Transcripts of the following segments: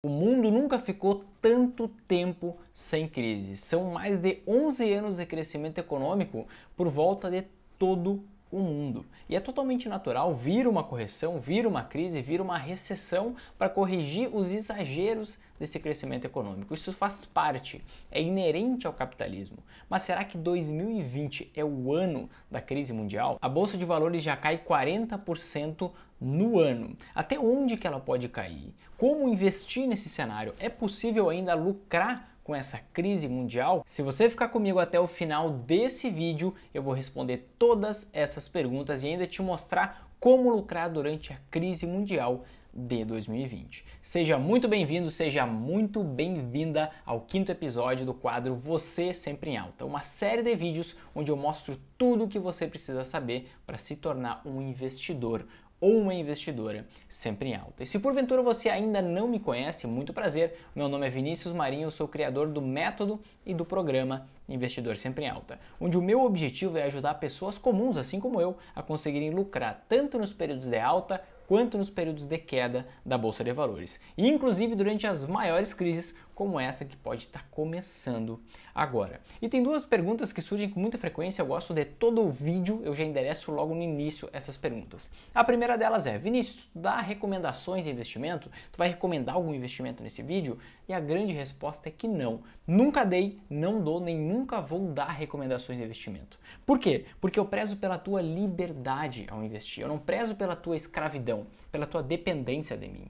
O mundo nunca ficou tanto tempo sem crise. São mais de 11 anos de crescimento econômico por volta de todo o mundo. E é totalmente natural vir uma correção, vir uma crise, vir uma recessão para corrigir os exageros desse crescimento econômico. Isso faz parte, é inerente ao capitalismo. Mas será que 2020 é o ano da crise mundial? A bolsa de valores já cai 40% no ano. Até onde que ela pode cair? Como investir nesse cenário? É possível ainda lucrar com essa crise mundial? Se você ficar comigo até o final desse vídeo, eu vou responder todas essas perguntas e ainda te mostrar como lucrar durante a crise mundial de 2020. Seja muito bem-vindo, seja muito bem-vinda ao quinto episódio do quadro Você Sempre em Alta, uma série de vídeos onde eu mostro tudo o que você precisa saber para se tornar um investidor, ou uma investidora sempre em alta. E se porventura você ainda não me conhece, muito prazer. Meu nome é Vinícius Marinho, sou criador do método e do programa Investidor Sempre em Alta, onde o meu objetivo é ajudar pessoas comuns, assim como eu, a conseguirem lucrar tanto nos períodos de alta quanto nos períodos de queda da bolsa de valores, e inclusive durante as maiores crises, como essa que pode estar começando agora. E tem duas perguntas que surgem com muita frequência, eu gosto de todo o vídeo, eu já endereço logo no início essas perguntas. A primeira delas é: Vinícius, tu dá recomendações de investimento? Tu vai recomendar algum investimento nesse vídeo? E a grande resposta é que não. Nunca dei, não dou, nem nunca vou dar recomendações de investimento. Por quê? Porque eu prezo pela tua liberdade ao investir. Eu não prezo pela tua escravidão, pela tua dependência de mim.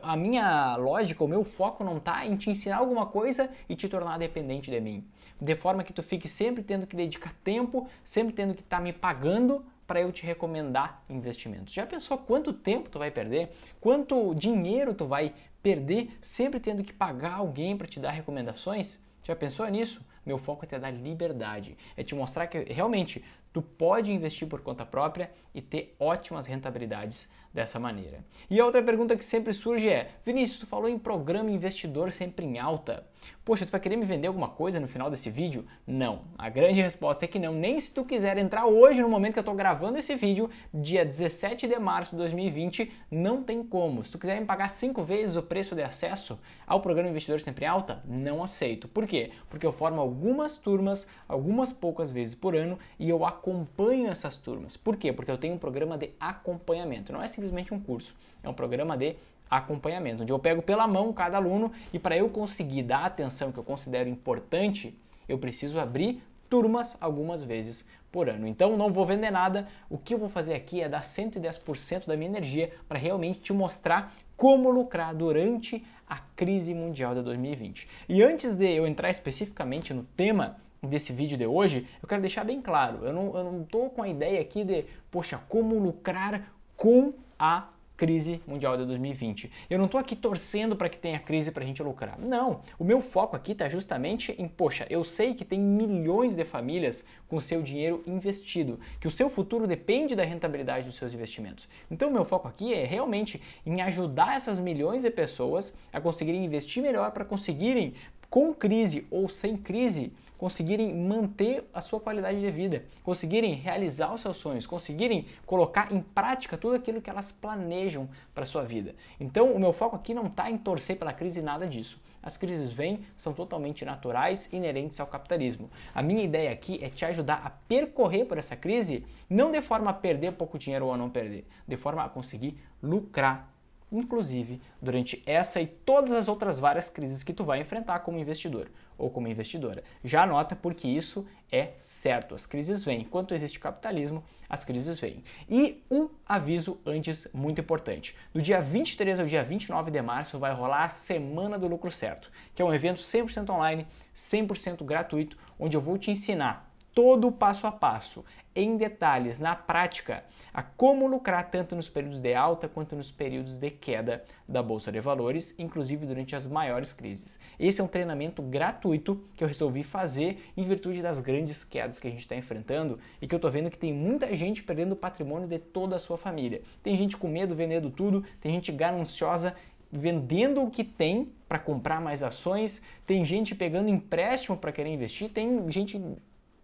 A minha lógica, o meu foco não está em te ensinar ensinar alguma coisa e te tornar dependente de mim. De forma que tu fique sempre tendo que dedicar tempo, sempre tendo que estar tá me pagando para eu te recomendar investimentos. Já pensou quanto tempo tu vai perder? Quanto dinheiro tu vai perder sempre tendo que pagar alguém para te dar recomendações? Já pensou nisso? Meu foco é te dar liberdade, é te mostrar que realmente tu pode investir por conta própria e ter ótimas rentabilidades dessa maneira. E a outra pergunta que sempre surge é: Vinícius, tu falou em programa investidor sempre em alta. Poxa, tu vai querer me vender alguma coisa no final desse vídeo? Não. A grande resposta é que não. Nem se tu quiser entrar hoje, no momento que eu estou gravando esse vídeo, dia 17 de março de 2020, não tem como. Se tu quiser me pagar cinco vezes o preço de acesso ao programa investidor sempre em alta, não aceito. Por quê? Porque eu formo algumas turmas, algumas poucas vezes por ano e eu acompanho essas turmas. Por quê? Porque eu tenho um programa de acompanhamento. Não é assim, simplesmente um curso, é um programa de acompanhamento, onde eu pego pela mão cada aluno e para eu conseguir dar a atenção que eu considero importante, eu preciso abrir turmas algumas vezes por ano. Então não vou vender nada, o que eu vou fazer aqui é dar 110% da minha energia para realmente te mostrar como lucrar durante a crise mundial de 2020. E antes de eu entrar especificamente no tema desse vídeo de hoje, eu quero deixar bem claro, eu não estou com a ideia aqui de, poxa, como lucrar com a crise mundial de 2020. Eu não estou aqui torcendo para que tenha crise para a gente lucrar. Não, o meu foco aqui está justamente em, poxa, eu sei que tem milhões de famílias com seu dinheiro investido, que o seu futuro depende da rentabilidade dos seus investimentos. Então, o meu foco aqui é realmente em ajudar essas milhões de pessoas a conseguirem investir melhor para conseguirem com crise ou sem crise, conseguirem manter a sua qualidade de vida, conseguirem realizar os seus sonhos, conseguirem colocar em prática tudo aquilo que elas planejam para sua vida. Então, o meu foco aqui não está em torcer pela crise nada disso. As crises vêm, são totalmente naturais, inerentes ao capitalismo. A minha ideia aqui é te ajudar a percorrer por essa crise, não de forma a perder pouco dinheiro ou a não perder, de forma a conseguir lucrar inclusive durante essa e todas as outras várias crises que tu vai enfrentar como investidor ou como investidora. Já anota porque isso é certo. As crises vêm. Enquanto existe capitalismo, as crises vêm. E um aviso antes muito importante. Do dia 23 ao dia 29 de março vai rolar a Semana do Lucro Certo, que é um evento 100% online, 100% gratuito, onde eu vou te ensinar todo o passo a passo, em detalhes, na prática, a como lucrar tanto nos períodos de alta quanto nos períodos de queda da Bolsa de Valores, inclusive durante as maiores crises. Esse é um treinamento gratuito que eu resolvi fazer em virtude das grandes quedas que a gente está enfrentando e que eu estou vendo que tem muita gente perdendo o patrimônio de toda a sua família. Tem gente com medo vendendo tudo, tem gente gananciosa vendendo o que tem para comprar mais ações, tem gente pegando empréstimo para querer investir, tem gente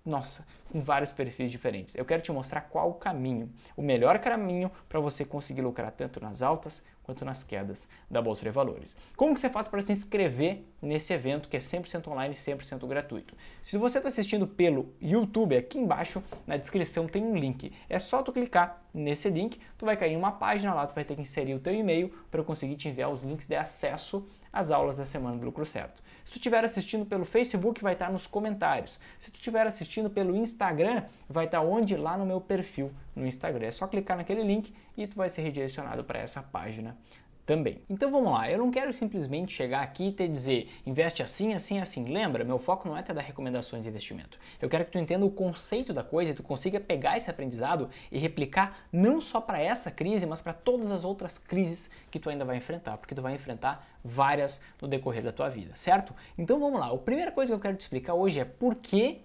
nossa, com vários perfis diferentes. Eu quero te mostrar qual o caminho, o melhor caminho para você conseguir lucrar tanto nas altas quanto nas quedas da Bolsa de Valores. Como que você faz para se inscrever nesse evento que é 100% online e 100% gratuito? Se você está assistindo pelo YouTube, aqui embaixo na descrição tem um link. É só tu clicar nesse link, tu vai cair em uma página lá, tu vai ter que inserir o teu e-mail para eu conseguir te enviar os links de acesso as aulas da semana do lucro certo. Se tu estiver assistindo pelo Facebook, vai estar tá nos comentários. Se tu estiver assistindo pelo Instagram, vai estar tá onde? Lá no meu perfil no Instagram. É só clicar naquele link e tu vai ser redirecionado para essa página também. Então vamos lá, eu não quero simplesmente chegar aqui e te dizer investe assim, assim, assim. Lembra, meu foco não é te dar recomendações de investimento. Eu quero que tu entenda o conceito da coisa e tu consiga pegar esse aprendizado e replicar não só para essa crise, mas para todas as outras crises que tu ainda vai enfrentar, porque tu vai enfrentar várias no decorrer da tua vida, certo? Então vamos lá, a primeira coisa que eu quero te explicar hoje é por que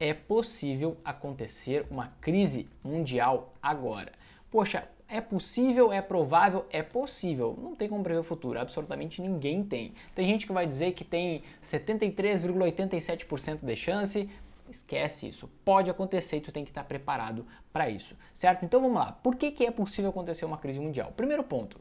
é possível acontecer uma crise mundial agora. Poxa, é possível, é provável, é possível. Não tem como prever o futuro, absolutamente ninguém tem. Tem gente que vai dizer que tem 73,87% de chance. Esquece isso. Pode acontecer e tu tem que estar preparado para isso, certo? Então vamos lá. Por que, que é possível acontecer uma crise mundial? Primeiro ponto: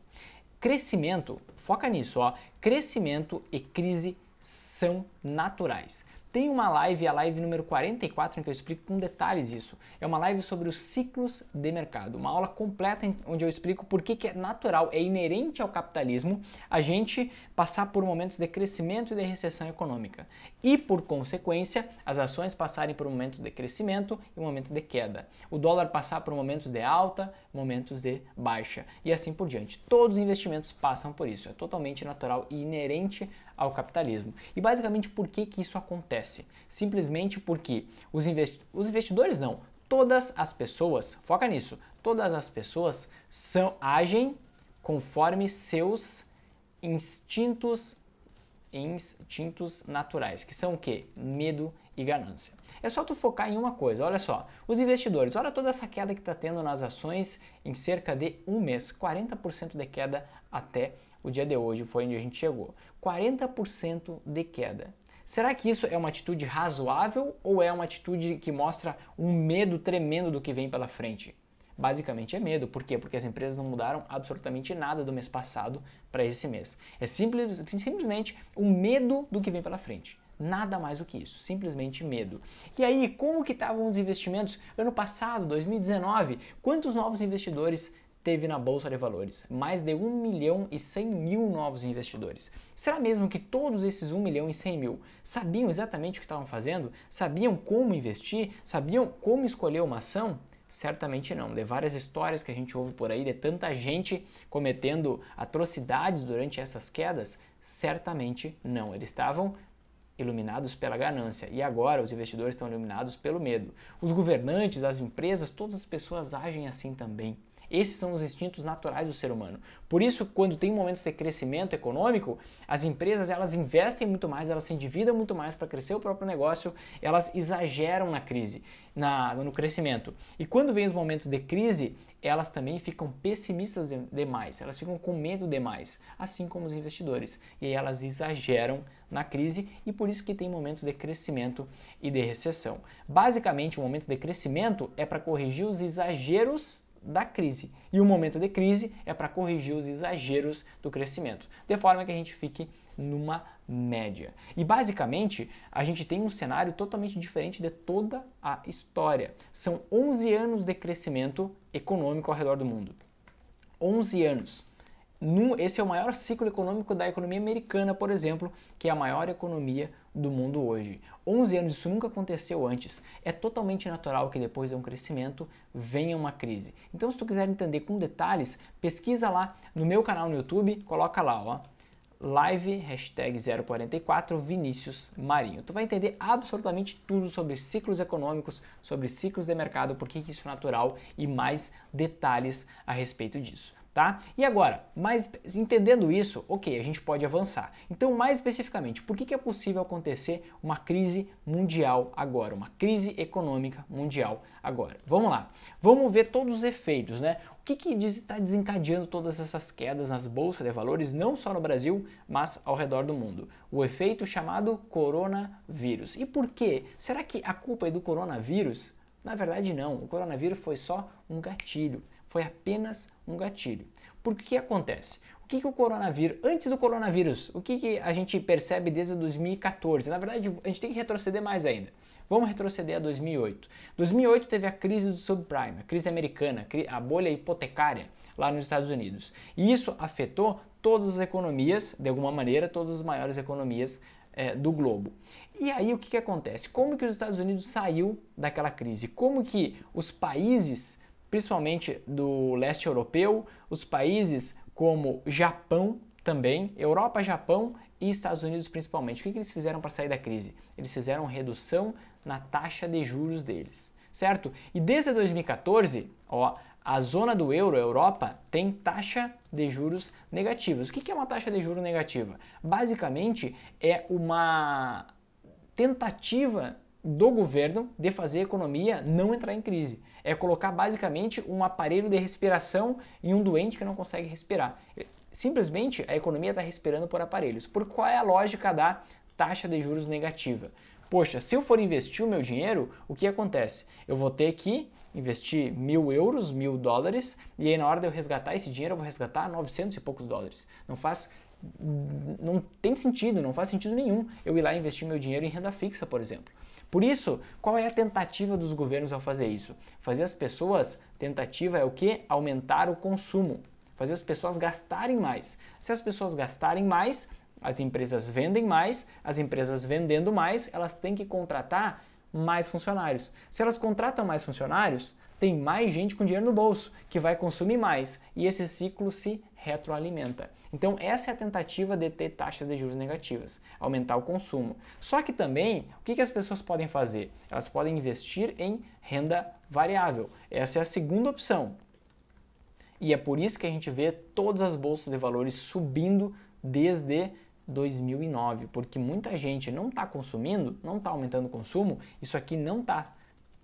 crescimento, foca nisso, ó. Crescimento e crise são naturais tem uma live, a live número 44, em que eu explico com detalhes isso. É uma live sobre os ciclos de mercado, uma aula completa onde eu explico por que, que é natural, é inerente ao capitalismo a gente passar por momentos de crescimento e de recessão econômica. E, por consequência, as ações passarem por um momento de crescimento e um momento de queda. O dólar passar por momentos de alta, momentos de baixa e assim por diante. Todos os investimentos passam por isso. É totalmente natural e inerente ao capitalismo. E basicamente por que, que isso acontece? Simplesmente porque os, investi os investidores não, todas as pessoas, foca nisso, todas as pessoas são agem conforme seus instintos instintos naturais, que são o que Medo e ganância. É só tu focar em uma coisa, olha só, os investidores, olha toda essa queda que está tendo nas ações em cerca de um mês, 40% de queda até o dia de hoje foi onde a gente chegou. 40% de queda. Será que isso é uma atitude razoável ou é uma atitude que mostra um medo tremendo do que vem pela frente? Basicamente é medo. Por quê? Porque as empresas não mudaram absolutamente nada do mês passado para esse mês. É simples, simplesmente o um medo do que vem pela frente. Nada mais do que isso, simplesmente medo. E aí, como que estavam os investimentos ano passado, 2019? Quantos novos investidores teve na Bolsa de Valores, mais de 1 milhão e 100 mil novos investidores. Será mesmo que todos esses 1 milhão e 100 mil sabiam exatamente o que estavam fazendo? Sabiam como investir? Sabiam como escolher uma ação? Certamente não. De várias histórias que a gente ouve por aí, de tanta gente cometendo atrocidades durante essas quedas, certamente não. Eles estavam iluminados pela ganância e agora os investidores estão iluminados pelo medo. Os governantes, as empresas, todas as pessoas agem assim também. Esses são os instintos naturais do ser humano. Por isso, quando tem momentos de crescimento econômico, as empresas elas investem muito mais, elas se endividam muito mais para crescer o próprio negócio, elas exageram na crise, na, no crescimento. E quando vem os momentos de crise, elas também ficam pessimistas demais, elas ficam com medo demais, assim como os investidores. E aí elas exageram na crise e por isso que tem momentos de crescimento e de recessão. Basicamente, o um momento de crescimento é para corrigir os exageros da crise. E o momento de crise é para corrigir os exageros do crescimento, de forma que a gente fique numa média. E basicamente, a gente tem um cenário totalmente diferente de toda a história. São 11 anos de crescimento econômico ao redor do mundo. 11 anos. Esse é o maior ciclo econômico da economia americana, por exemplo, que é a maior economia do mundo hoje. 11 anos, isso nunca aconteceu antes. É totalmente natural que depois de um crescimento venha uma crise. Então, se tu quiser entender com detalhes, pesquisa lá no meu canal no YouTube, coloca lá, ó. Live hashtag 044 Vinícius Marinho. Tu vai entender absolutamente tudo sobre ciclos econômicos, sobre ciclos de mercado, por que isso é natural e mais detalhes a respeito disso tá? E agora, mais entendendo isso, ok, a gente pode avançar. Então, mais especificamente, por que, que é possível acontecer uma crise mundial agora, uma crise econômica mundial agora? Vamos lá, vamos ver todos os efeitos, né? O que está desencadeando todas essas quedas nas bolsas de valores, não só no Brasil, mas ao redor do mundo? O efeito chamado coronavírus. E por quê? Será que a culpa é do coronavírus? Na verdade, não. O coronavírus foi só um gatilho, foi apenas um gatilho. Porque que acontece? O que, que o coronavírus, antes do coronavírus, o que, que a gente percebe desde 2014? Na verdade, a gente tem que retroceder mais ainda. Vamos retroceder a 2008. 2008 teve a crise do subprime, a crise americana, a bolha hipotecária lá nos Estados Unidos. E isso afetou todas as economias, de alguma maneira, todas as maiores economias é, do globo. E aí o que, que acontece? Como que os Estados Unidos saiu daquela crise? Como que os países principalmente do leste europeu, os países como Japão também, Europa, Japão e Estados Unidos principalmente. O que, que eles fizeram para sair da crise? Eles fizeram redução na taxa de juros deles, certo? E desde 2014, ó, a zona do euro, a Europa, tem taxa de juros negativos. O que, que é uma taxa de juros negativa? Basicamente é uma tentativa do governo de fazer a economia não entrar em crise é colocar basicamente um aparelho de respiração em um doente que não consegue respirar. É, simplesmente a economia está respirando por aparelhos. Por qual é a lógica da taxa de juros negativa? Poxa, se eu for investir o meu dinheiro, o que acontece? Eu vou ter que investir mil euros, mil dólares, e aí na hora de eu resgatar esse dinheiro, eu vou resgatar 900 e poucos dólares. Não faz não tem sentido, não faz sentido nenhum eu ir lá investir meu dinheiro em renda fixa, por exemplo. Por isso, qual é a tentativa dos governos ao fazer isso? Fazer as pessoas, tentativa é o que? Aumentar o consumo, fazer as pessoas gastarem mais. Se as pessoas gastarem mais, as empresas vendem mais, as empresas vendendo mais, elas têm que contratar mais funcionários. Se elas contratam mais funcionários, tem mais gente com dinheiro no bolso, que vai consumir mais, e esse ciclo se retroalimenta. Então, essa é a tentativa de ter taxas de juros negativas, aumentar o consumo. Só que também, o que, as pessoas podem fazer? Elas podem investir em renda variável. Essa é a segunda opção. E é por isso que a gente vê todas as bolsas de valores subindo desde 2009, porque muita gente não está consumindo, não está aumentando o consumo, isso aqui não está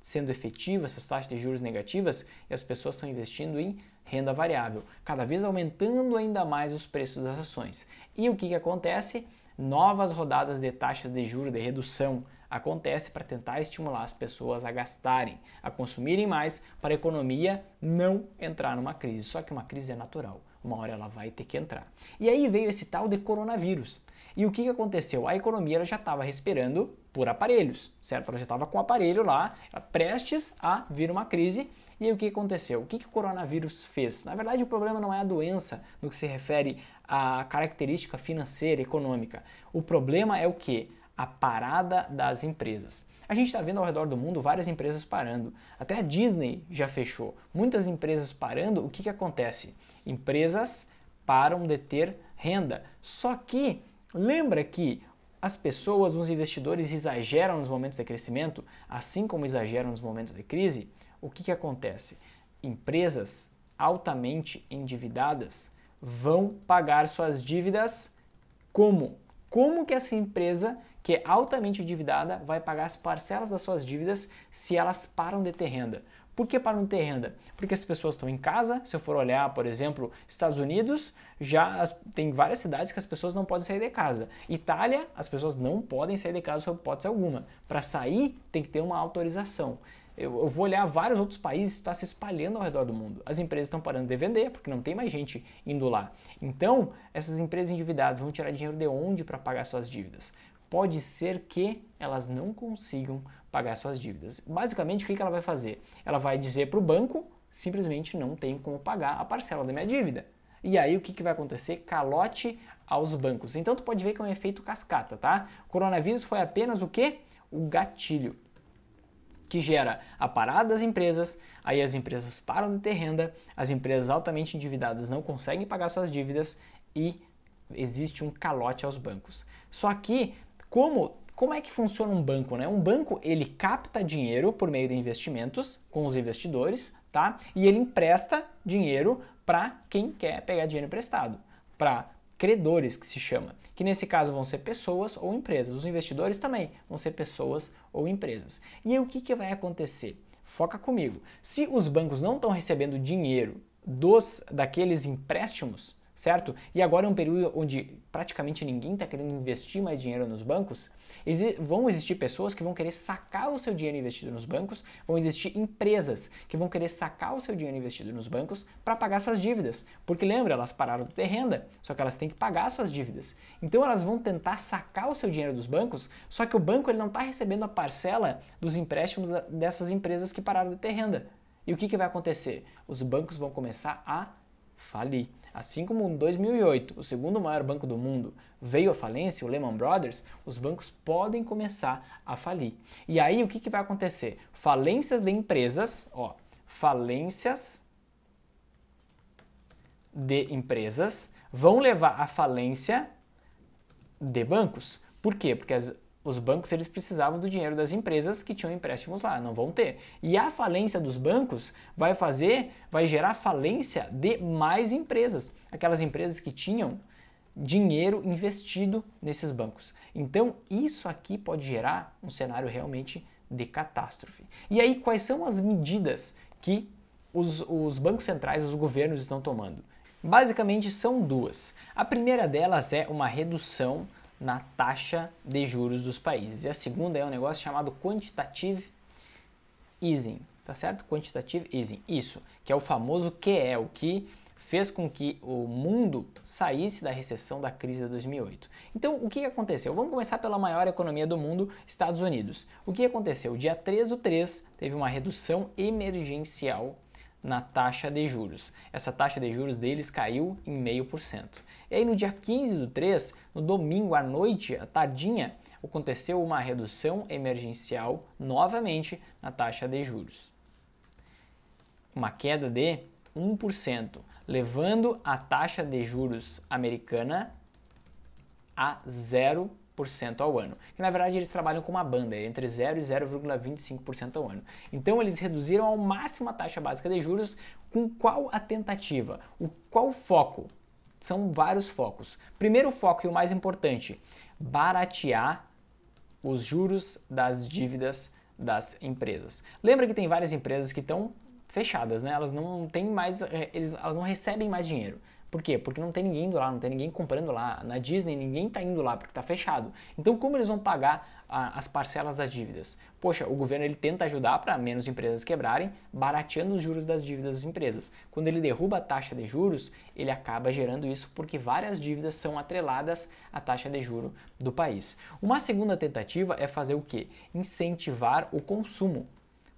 sendo efetivas essas taxas de juros negativas e as pessoas estão investindo em renda variável, cada vez aumentando ainda mais os preços das ações. E o que, que acontece? Novas rodadas de taxas de juros de redução acontece para tentar estimular as pessoas a gastarem, a consumirem mais, para a economia não entrar numa crise. Só que uma crise é natural, uma hora ela vai ter que entrar. E aí veio esse tal de coronavírus. E o que aconteceu? A economia já estava respirando por aparelhos, certo? Ela já estava com o aparelho lá, prestes a vir uma crise. E aí, o que aconteceu? O que, que o coronavírus fez? Na verdade, o problema não é a doença no que se refere à característica financeira, econômica. O problema é o que? A parada das empresas. A gente está vendo ao redor do mundo várias empresas parando. Até a Disney já fechou. Muitas empresas parando, o que, que acontece? Empresas param de ter renda. Só que lembra que as pessoas, os investidores exageram nos momentos de crescimento, assim como exageram nos momentos de crise. O que, que acontece? Empresas altamente endividadas vão pagar suas dívidas como? Como que essa empresa que é altamente endividada vai pagar as parcelas das suas dívidas se elas param de ter renda? Por que para não ter renda? Porque as pessoas estão em casa. Se eu for olhar, por exemplo, Estados Unidos, já as, tem várias cidades que as pessoas não podem sair de casa. Itália, as pessoas não podem sair de casa sob hipótese alguma. Para sair, tem que ter uma autorização. Eu, eu vou olhar vários outros países, está se espalhando ao redor do mundo. As empresas estão parando de vender porque não tem mais gente indo lá. Então, essas empresas endividadas vão tirar dinheiro de onde para pagar suas dívidas? Pode ser que elas não consigam pagar suas dívidas. Basicamente, o que ela vai fazer? Ela vai dizer para o banco: simplesmente não tem como pagar a parcela da minha dívida. E aí o que, vai acontecer? Calote aos bancos. Então tu pode ver que é um efeito cascata, tá? O coronavírus foi apenas o quê? O gatilho que gera a parada das empresas, aí as empresas param de ter renda, as empresas altamente endividadas não conseguem pagar suas dívidas e existe um calote aos bancos. Só que, como como é que funciona um banco? Né? Um banco ele capta dinheiro por meio de investimentos com os investidores, tá? E ele empresta dinheiro para quem quer pegar dinheiro emprestado, para credores que se chama, que nesse caso vão ser pessoas ou empresas. Os investidores também vão ser pessoas ou empresas. E aí, o que, que vai acontecer? Foca comigo. Se os bancos não estão recebendo dinheiro dos daqueles empréstimos, certo? E agora é um período onde praticamente ninguém está querendo investir mais dinheiro nos bancos. Exi vão existir pessoas que vão querer sacar o seu dinheiro investido nos bancos, vão existir empresas que vão querer sacar o seu dinheiro investido nos bancos para pagar suas dívidas. Porque lembra, elas pararam de ter renda, só que elas têm que pagar suas dívidas. Então elas vão tentar sacar o seu dinheiro dos bancos, só que o banco ele não está recebendo a parcela dos empréstimos dessas empresas que pararam de ter renda. E o que, que vai acontecer? Os bancos vão começar a falir. Assim como em 2008 o segundo maior banco do mundo veio à falência, o Lehman Brothers, os bancos podem começar a falir. E aí o que, que vai acontecer? Falências de empresas, ó, falências de empresas vão levar à falência de bancos. Por quê? Porque as, os bancos eles precisavam do dinheiro das empresas que tinham empréstimos lá, não vão ter. E a falência dos bancos vai fazer, vai gerar falência de mais empresas, aquelas empresas que tinham dinheiro investido nesses bancos. Então, isso aqui pode gerar um cenário realmente de catástrofe. E aí, quais são as medidas que os, os bancos centrais, os governos estão tomando? Basicamente são duas. A primeira delas é uma redução na taxa de juros dos países. E a segunda é um negócio chamado quantitative easing, tá certo? Quantitative easing, isso, que é o famoso QE, o que fez com que o mundo saísse da recessão da crise de 2008. Então, o que aconteceu? Vamos começar pela maior economia do mundo, Estados Unidos. O que aconteceu? Dia 3 do 3 teve uma redução emergencial na taxa de juros. Essa taxa de juros deles caiu em meio por cento. E aí no dia 15 do 3, no domingo à noite, à tardinha, aconteceu uma redução emergencial novamente na taxa de juros. Uma queda de 1%, levando a taxa de juros americana a 0% ao ano. Que na verdade eles trabalham com uma banda é entre 0 e 0,25% ao ano. Então eles reduziram ao máximo a taxa básica de juros com qual a tentativa? O qual o foco? São vários focos. Primeiro foco e o mais importante, baratear os juros das dívidas das empresas. Lembra que tem várias empresas que estão fechadas, né? Elas não têm mais, eh, eles, elas não recebem mais dinheiro. Por quê? Porque não tem ninguém indo lá, não tem ninguém comprando lá. Na Disney ninguém está indo lá porque está fechado. Então como eles vão pagar a, ah, as parcelas das dívidas? Poxa, o governo ele tenta ajudar para menos empresas quebrarem, barateando os juros das dívidas das empresas. Quando ele derruba a taxa de juros, ele acaba gerando isso porque várias dívidas são atreladas à taxa de juro do país. Uma segunda tentativa é fazer o quê? Incentivar o consumo.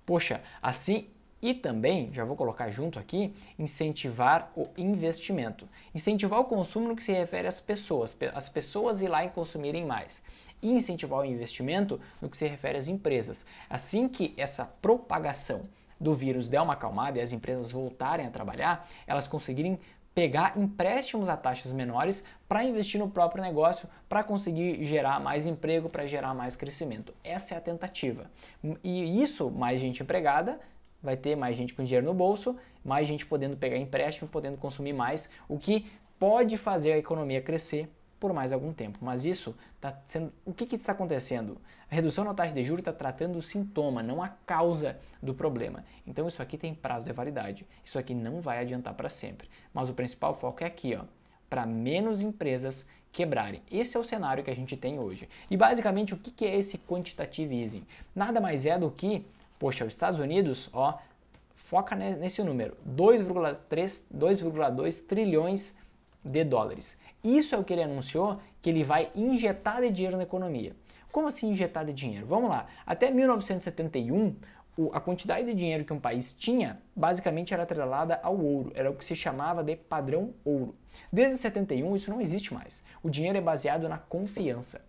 Poxa, assim e também, já vou colocar junto aqui, incentivar o investimento. Incentivar o consumo no que se refere às pessoas, as pessoas ir lá e consumirem mais. E incentivar o investimento no que se refere às empresas. Assim que essa propagação do vírus der uma acalmada e as empresas voltarem a trabalhar, elas conseguirem pegar empréstimos a taxas menores para investir no próprio negócio, para conseguir gerar mais emprego, para gerar mais crescimento. Essa é a tentativa. E isso, mais gente empregada, vai ter mais gente com dinheiro no bolso, mais gente podendo pegar empréstimo, podendo consumir mais, o que pode fazer a economia crescer por mais algum tempo. Mas isso está sendo. O que está acontecendo? A redução na taxa de juros está tratando o sintoma, não a causa do problema. Então isso aqui tem prazo de validade. Isso aqui não vai adiantar para sempre. Mas o principal foco é aqui, ó, para menos empresas quebrarem. Esse é o cenário que a gente tem hoje. E basicamente o que é esse quantitative easing? Nada mais é do que Poxa, os Estados Unidos, ó, foca nesse número, 2,3 trilhões de dólares. Isso é o que ele anunciou que ele vai injetar de dinheiro na economia. Como assim injetar de dinheiro? Vamos lá. Até 1971, a quantidade de dinheiro que um país tinha basicamente era atrelada ao ouro, era o que se chamava de padrão ouro. Desde 71 isso não existe mais. O dinheiro é baseado na confiança.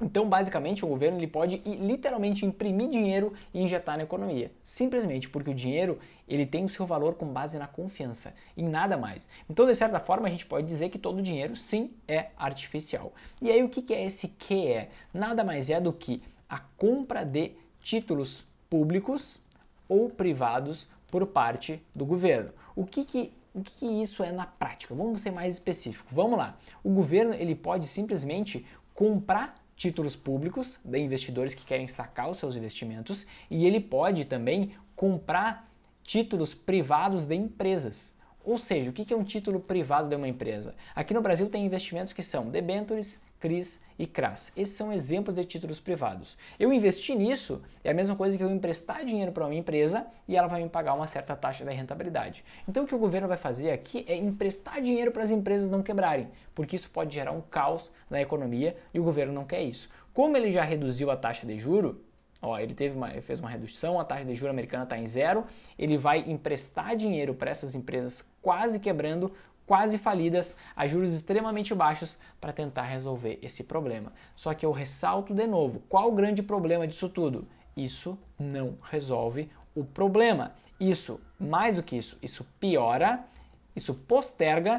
Então, basicamente, o governo ele pode literalmente imprimir dinheiro e injetar na economia, simplesmente porque o dinheiro ele tem o seu valor com base na confiança, em nada mais. Então, de certa forma, a gente pode dizer que todo dinheiro sim é artificial. E aí, o que é esse que é? Nada mais é do que a compra de títulos públicos ou privados por parte do governo. O que, que o que, isso é na prática? Vamos ser mais específico. Vamos lá. O governo ele pode simplesmente comprar títulos públicos de investidores que querem sacar os seus investimentos e ele pode também comprar títulos privados de empresas. Ou seja, o que é um título privado de uma empresa? Aqui no Brasil tem investimentos que são debentures, CRIs e CRAS. Esses são exemplos de títulos privados. Eu investir nisso é a mesma coisa que eu emprestar dinheiro para uma empresa e ela vai me pagar uma certa taxa de rentabilidade. Então o que o governo vai fazer aqui é emprestar dinheiro para as empresas não quebrarem, porque isso pode gerar um caos na economia e o governo não quer isso. Como ele já reduziu a taxa de juro, Ó, ele teve uma, fez uma redução, a taxa de juro americana está em zero, ele vai emprestar dinheiro para essas empresas quase quebrando, quase falidas, a juros extremamente baixos para tentar resolver esse problema. Só que eu ressalto de novo, qual o grande problema disso tudo? Isso não resolve o problema. Isso, mais do que isso, isso piora, isso posterga,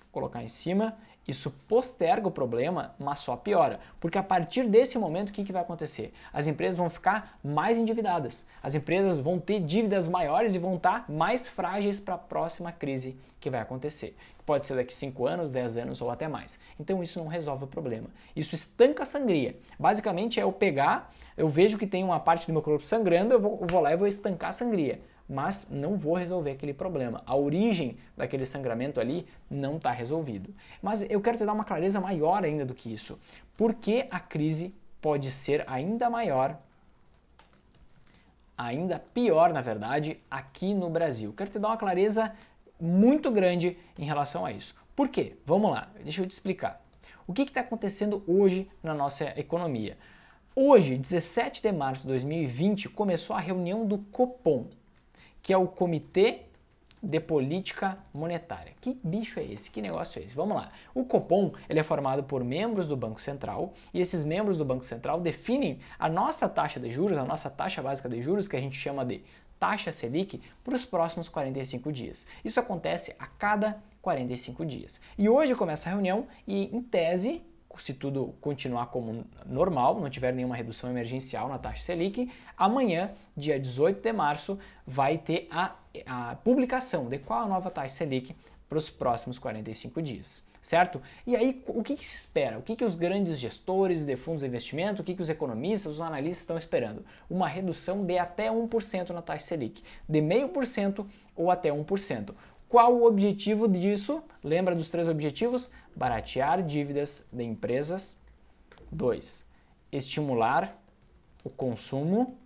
vou colocar em cima, isso posterga o problema, mas só piora. Porque a partir desse momento, o que, que vai acontecer? As empresas vão ficar mais endividadas, as empresas vão ter dívidas maiores e vão estar mais frágeis para a próxima crise que vai acontecer. Pode ser daqui 5 anos, 10 anos ou até mais. Então isso não resolve o problema. Isso estanca a sangria. Basicamente é eu pegar, eu vejo que tem uma parte do meu corpo sangrando, eu vou, eu vou lá e vou estancar a sangria mas não vou resolver aquele problema. A origem daquele sangramento ali não está resolvido. Mas eu quero te dar uma clareza maior ainda do que isso. Por que a crise pode ser ainda maior ainda pior, na verdade, aqui no Brasil. Quero te dar uma clareza muito grande em relação a isso. Por quê? Vamos lá, deixa eu te explicar. O que está acontecendo hoje na nossa economia? Hoje, 17 de março de 2020, começou a reunião do Copom que é o Comitê de Política Monetária. Que bicho é esse? Que negócio é esse? Vamos lá. O Copom ele é formado por membros do Banco Central e esses membros do Banco Central definem a nossa taxa de juros, a nossa taxa básica de juros, que a gente chama de taxa Selic, para os próximos 45 dias. Isso acontece a cada 45 dias. E hoje começa a reunião e, em tese, se tudo continuar como normal, não tiver nenhuma redução emergencial na taxa Selic, amanhã, dia 18 de março, vai ter a, a publicação de qual a nova taxa Selic para os próximos 45 dias, certo? E aí, o que, que se espera? O que, que os grandes gestores de fundos de investimento, o que, que os economistas, os analistas estão esperando? Uma redução de até 1% na taxa Selic, de 0,5% ou até 1%. Qual o objetivo disso? Lembra dos três objetivos? Baratear dívidas de empresas. 2. Estimular o consumo.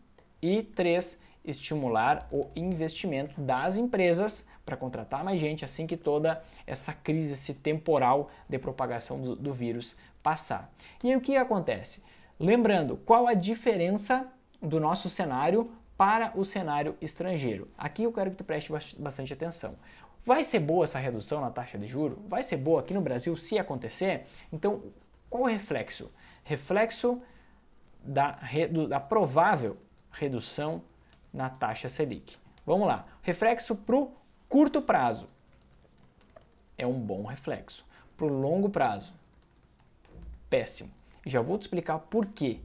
E 3. Estimular o investimento das empresas para contratar mais gente assim que toda essa crise, esse temporal de propagação do, do vírus passar. E aí o que acontece? Lembrando, qual a diferença do nosso cenário para o cenário estrangeiro? Aqui eu quero que tu preste bastante atenção. Vai ser boa essa redução na taxa de juro? Vai ser boa aqui no Brasil se acontecer? Então, qual o reflexo? Reflexo da, da provável redução na taxa Selic. Vamos lá. Reflexo para o curto prazo. É um bom reflexo. Para o longo prazo, péssimo. Já vou te explicar por quê.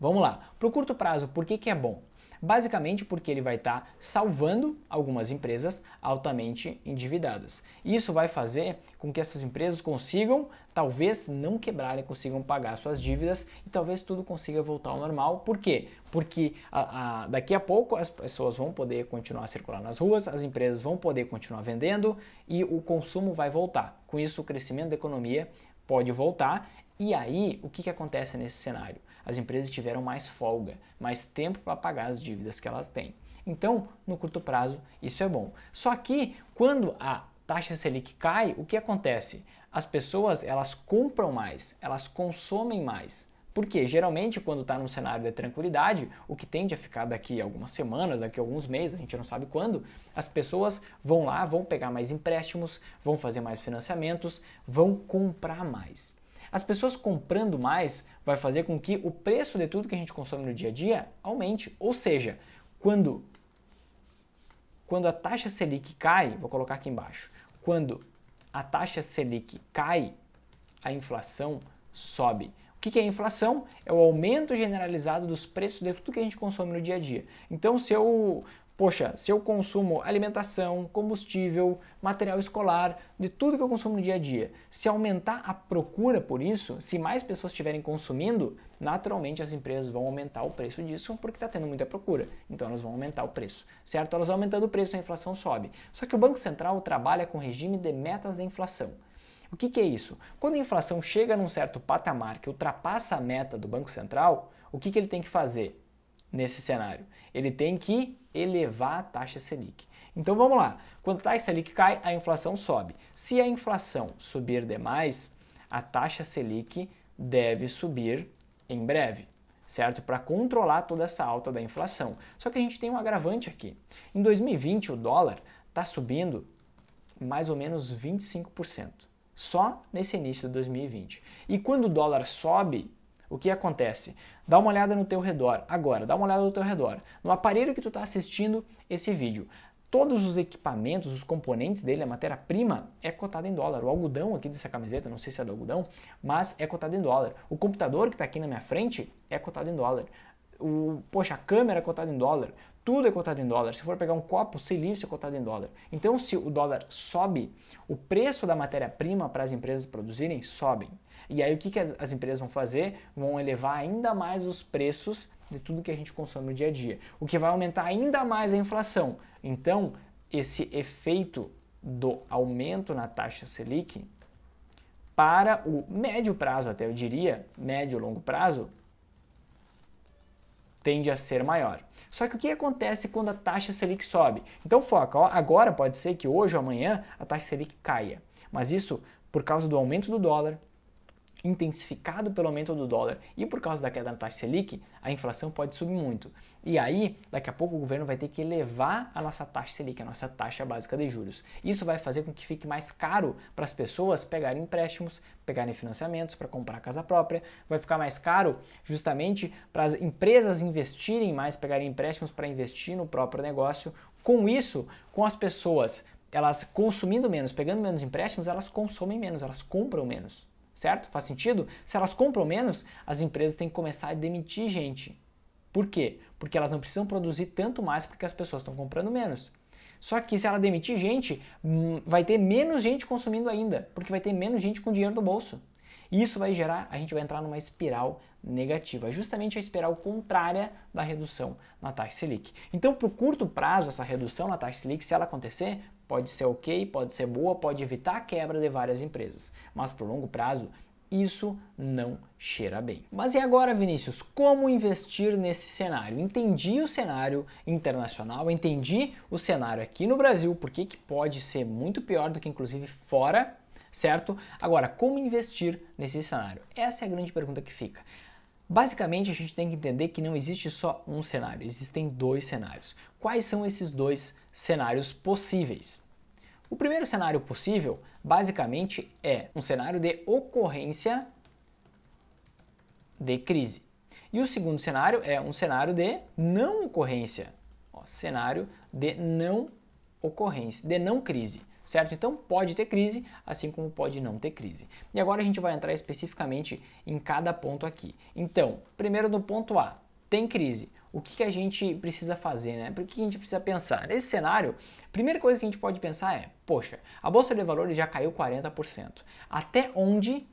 Vamos lá. Para o curto prazo, por que, que é bom? basicamente porque ele vai estar tá salvando algumas empresas altamente endividadas. Isso vai fazer com que essas empresas consigam talvez não quebrarem, consigam pagar suas dívidas e talvez tudo consiga voltar ao normal. Por quê? Porque a, a, daqui a pouco as pessoas vão poder continuar a circular nas ruas, as empresas vão poder continuar vendendo e o consumo vai voltar. Com isso, o crescimento da economia pode voltar. E aí, o que, que acontece nesse cenário? as empresas tiveram mais folga, mais tempo para pagar as dívidas que elas têm. Então, no curto prazo, isso é bom. Só que quando a taxa Selic cai, o que acontece? As pessoas elas compram mais, elas consomem mais. Porque geralmente quando está num cenário de tranquilidade, o que tende a ficar daqui algumas semanas, daqui alguns meses, a gente não sabe quando, as pessoas vão lá, vão pegar mais empréstimos, vão fazer mais financiamentos, vão comprar mais. As pessoas comprando mais vai fazer com que o preço de tudo que a gente consome no dia a dia aumente. Ou seja, quando, quando a taxa Selic cai, vou colocar aqui embaixo, quando a taxa Selic cai, a inflação sobe. O que é inflação? É o aumento generalizado dos preços de tudo que a gente consome no dia a dia. Então, se eu Poxa, se eu consumo alimentação, combustível, material escolar, de tudo que eu consumo no dia a dia, se aumentar a procura por isso, se mais pessoas estiverem consumindo, naturalmente as empresas vão aumentar o preço disso porque está tendo muita procura. Então elas vão aumentar o preço, certo? Elas vão aumentando o preço, a inflação sobe. Só que o Banco Central trabalha com regime de metas da inflação. O que, que é isso? Quando a inflação chega num certo patamar que ultrapassa a meta do Banco Central, o que, que ele tem que fazer? nesse cenário? Ele tem que elevar a taxa Selic. Então vamos lá. Quando a taxa Selic cai, a inflação sobe. Se a inflação subir demais, a taxa Selic deve subir em breve, certo? Para controlar toda essa alta da inflação. Só que a gente tem um agravante aqui. Em 2020, o dólar está subindo mais ou menos 25%, só nesse início de 2020. E quando o dólar sobe, o que acontece? Dá uma olhada no teu redor, agora, dá uma olhada no teu redor. No aparelho que tu está assistindo esse vídeo, todos os equipamentos, os componentes dele, a matéria-prima, é cotada em dólar. O algodão aqui dessa camiseta, não sei se é do algodão, mas é cotado em dólar. O computador que está aqui na minha frente é cotado em dólar. O, poxa, a câmera é cotada em dólar. Tudo é cotado em dólar. Se for pegar um copo, silício é cotado em dólar. Então, se o dólar sobe, o preço da matéria-prima para as empresas produzirem sobe. E aí o que, que as, as empresas vão fazer? Vão elevar ainda mais os preços de tudo que a gente consome no dia a dia, o que vai aumentar ainda mais a inflação. Então, esse efeito do aumento na taxa Selic para o médio prazo, até eu diria, médio e longo prazo, tende a ser maior. Só que o que acontece quando a taxa Selic sobe? Então foca, ó, agora pode ser que hoje ou amanhã a taxa Selic caia. Mas isso por causa do aumento do dólar, intensificado pelo aumento do dólar e por causa da queda na taxa Selic, a inflação pode subir muito. E aí, daqui a pouco o governo vai ter que elevar a nossa taxa Selic, a nossa taxa básica de juros. Isso vai fazer com que fique mais caro para as pessoas pegarem empréstimos, pegarem financiamentos para comprar casa própria, vai ficar mais caro justamente para as empresas investirem mais, pegarem empréstimos para investir no próprio negócio. Com isso, com as pessoas elas consumindo menos, pegando menos empréstimos, elas consomem menos, elas compram menos certo? Faz sentido? Se elas compram menos, as empresas têm que começar a demitir gente. Por quê? Porque elas não precisam produzir tanto mais porque as pessoas estão comprando menos. Só que se ela demitir gente, hum, vai ter menos gente consumindo ainda, porque vai ter menos gente com dinheiro no bolso. E isso vai gerar, a gente vai entrar numa espiral negativa, justamente a espiral contrária da redução na taxa Selic. Então, para o curto prazo, essa redução na taxa Selic, se ela acontecer, Pode ser ok, pode ser boa, pode evitar a quebra de várias empresas, mas para o longo prazo isso não cheira bem. Mas e agora, Vinícius, como investir nesse cenário? Entendi o cenário internacional, entendi o cenário aqui no Brasil, porque que pode ser muito pior do que inclusive fora, certo? Agora, como investir nesse cenário? Essa é a grande pergunta que fica. Basicamente, a gente tem que entender que não existe só um cenário, existem dois cenários. Quais são esses dois cenários possíveis? O primeiro cenário possível, basicamente, é um cenário de ocorrência de crise. E o segundo cenário é um cenário de não ocorrência. Ó, cenário de não ocorrência, de não crise certo? Então pode ter crise, assim como pode não ter crise. E agora a gente vai entrar especificamente em cada ponto aqui. Então, primeiro no ponto A, tem crise. O que, que a gente precisa fazer, né? Por que a gente precisa pensar? Nesse cenário, a primeira coisa que a gente pode pensar é: poxa, a bolsa de valores já caiu 40%. Até onde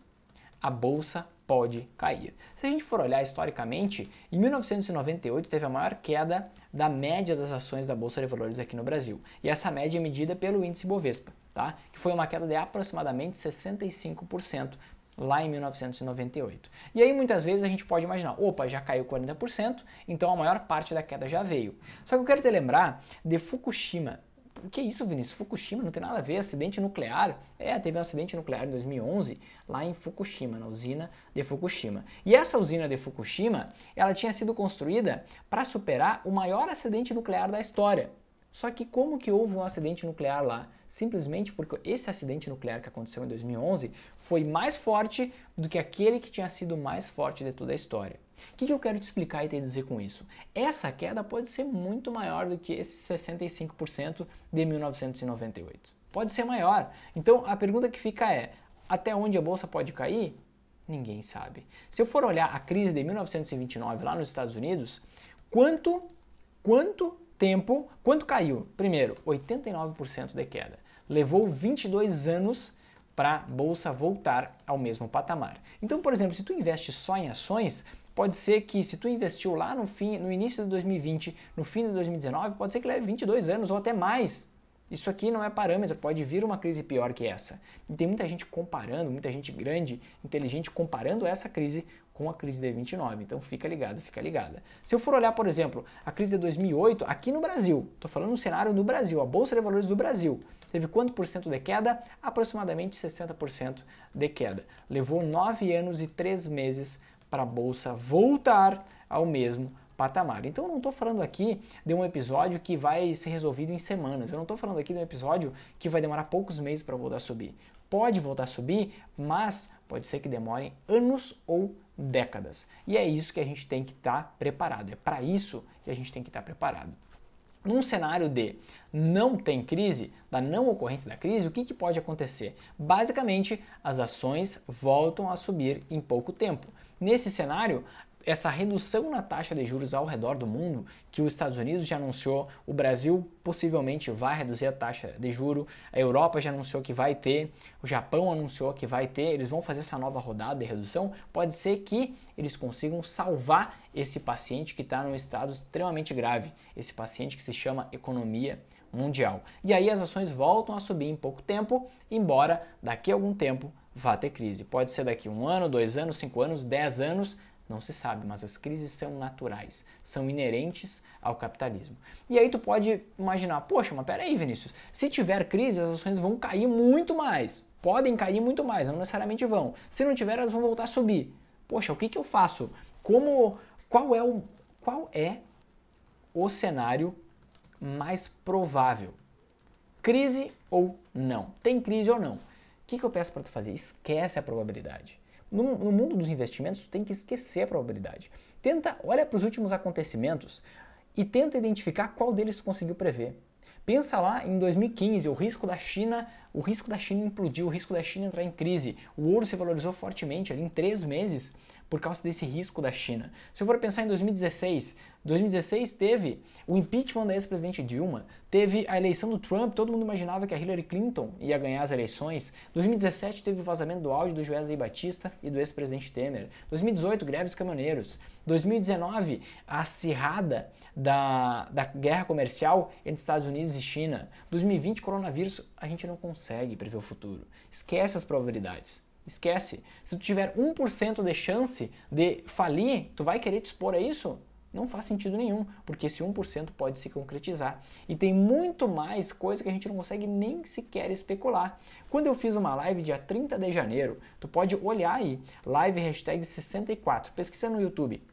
a bolsa pode cair. Se a gente for olhar historicamente, em 1998 teve a maior queda da média das ações da Bolsa de Valores aqui no Brasil. E essa média é medida pelo índice Bovespa, tá? que foi uma queda de aproximadamente 65% lá em 1998. E aí muitas vezes a gente pode imaginar, opa, já caiu 40%, então a maior parte da queda já veio. Só que eu quero te lembrar de Fukushima, o que é isso, Vinícius? Fukushima não tem nada a ver, acidente nuclear. É, teve um acidente nuclear em 2011 lá em Fukushima, na usina de Fukushima. E essa usina de Fukushima, ela tinha sido construída para superar o maior acidente nuclear da história. Só que como que houve um acidente nuclear lá? Simplesmente porque esse acidente nuclear que aconteceu em 2011 foi mais forte do que aquele que tinha sido mais forte de toda a história. O que, que eu quero te explicar e te dizer com isso? Essa queda pode ser muito maior do que esse 65% de 1998. Pode ser maior. Então a pergunta que fica é: até onde a bolsa pode cair? Ninguém sabe. Se eu for olhar a crise de 1929 lá nos Estados Unidos, quanto quanto tempo, quanto caiu? Primeiro, 89% de queda. Levou 22 anos para a bolsa voltar ao mesmo patamar. Então, por exemplo, se tu investe só em ações, pode ser que se tu investiu lá no fim, no início de 2020, no fim de 2019, pode ser que leve 22 anos ou até mais. Isso aqui não é parâmetro, pode vir uma crise pior que essa. E tem muita gente comparando, muita gente grande, inteligente comparando essa crise com a crise de 29. Então fica ligado, fica ligada. Se eu for olhar, por exemplo, a crise de 2008 aqui no Brasil, estou falando um cenário do Brasil, a Bolsa de Valores do Brasil, teve quanto por cento de queda? Aproximadamente 60% de queda. Levou 9 anos e 3 meses para a Bolsa voltar ao mesmo patamar. Então eu não estou falando aqui de um episódio que vai ser resolvido em semanas, eu não estou falando aqui de um episódio que vai demorar poucos meses para voltar a subir. Pode voltar a subir, mas pode ser que demore anos ou décadas. E é isso que a gente tem que estar tá preparado, é para isso que a gente tem que estar tá preparado. Num cenário de não tem crise, da não ocorrência da crise, o que, que pode acontecer? Basicamente, as ações voltam a subir em pouco tempo. Nesse cenário, essa redução na taxa de juros ao redor do mundo, que os Estados Unidos já anunciou, o Brasil possivelmente vai reduzir a taxa de juro, a Europa já anunciou que vai ter, o Japão anunciou que vai ter, eles vão fazer essa nova rodada de redução, pode ser que eles consigam salvar esse paciente que está num estado extremamente grave, esse paciente que se chama economia mundial. E aí as ações voltam a subir em pouco tempo, embora daqui a algum tempo vá ter crise. Pode ser daqui um ano, dois anos, cinco anos, dez anos, não se sabe, mas as crises são naturais, são inerentes ao capitalismo. E aí tu pode imaginar, poxa, mas peraí, Vinícius, se tiver crise, as ações vão cair muito mais. Podem cair muito mais, não necessariamente vão. Se não tiver, elas vão voltar a subir. Poxa, o que, que eu faço? Como. Qual é o, qual é o cenário mais provável? Crise ou não? Tem crise ou não? O que, que eu peço para tu fazer? Esquece a probabilidade. No, no mundo dos investimentos, tu tem que esquecer a probabilidade. Tenta, olha para os últimos acontecimentos e tenta identificar qual deles tu conseguiu prever. Pensa lá em 2015, o risco da China, o risco da China implodiu o risco da China entrar em crise. O ouro se valorizou fortemente ali em três meses por causa desse risco da China. Se eu for pensar em 2016, 2016 teve o impeachment da ex-presidente Dilma, teve a eleição do Trump, todo mundo imaginava que a Hillary Clinton ia ganhar as eleições. 2017 teve o vazamento do áudio do Joesley Batista e do ex-presidente Temer. 2018, greve dos caminhoneiros. 2019, a acirrada da, da guerra comercial entre Estados Unidos e China. 2020, coronavírus, a gente não consegue prever o futuro. Esquece as probabilidades. Esquece. Se tu tiver 1% de chance de falir, tu vai querer te expor a isso? Não faz sentido nenhum, porque esse 1% pode se concretizar. E tem muito mais coisa que a gente não consegue nem sequer especular. Quando eu fiz uma live dia 30 de janeiro, tu pode olhar aí, live hashtag 64, pesquisa no YouTube,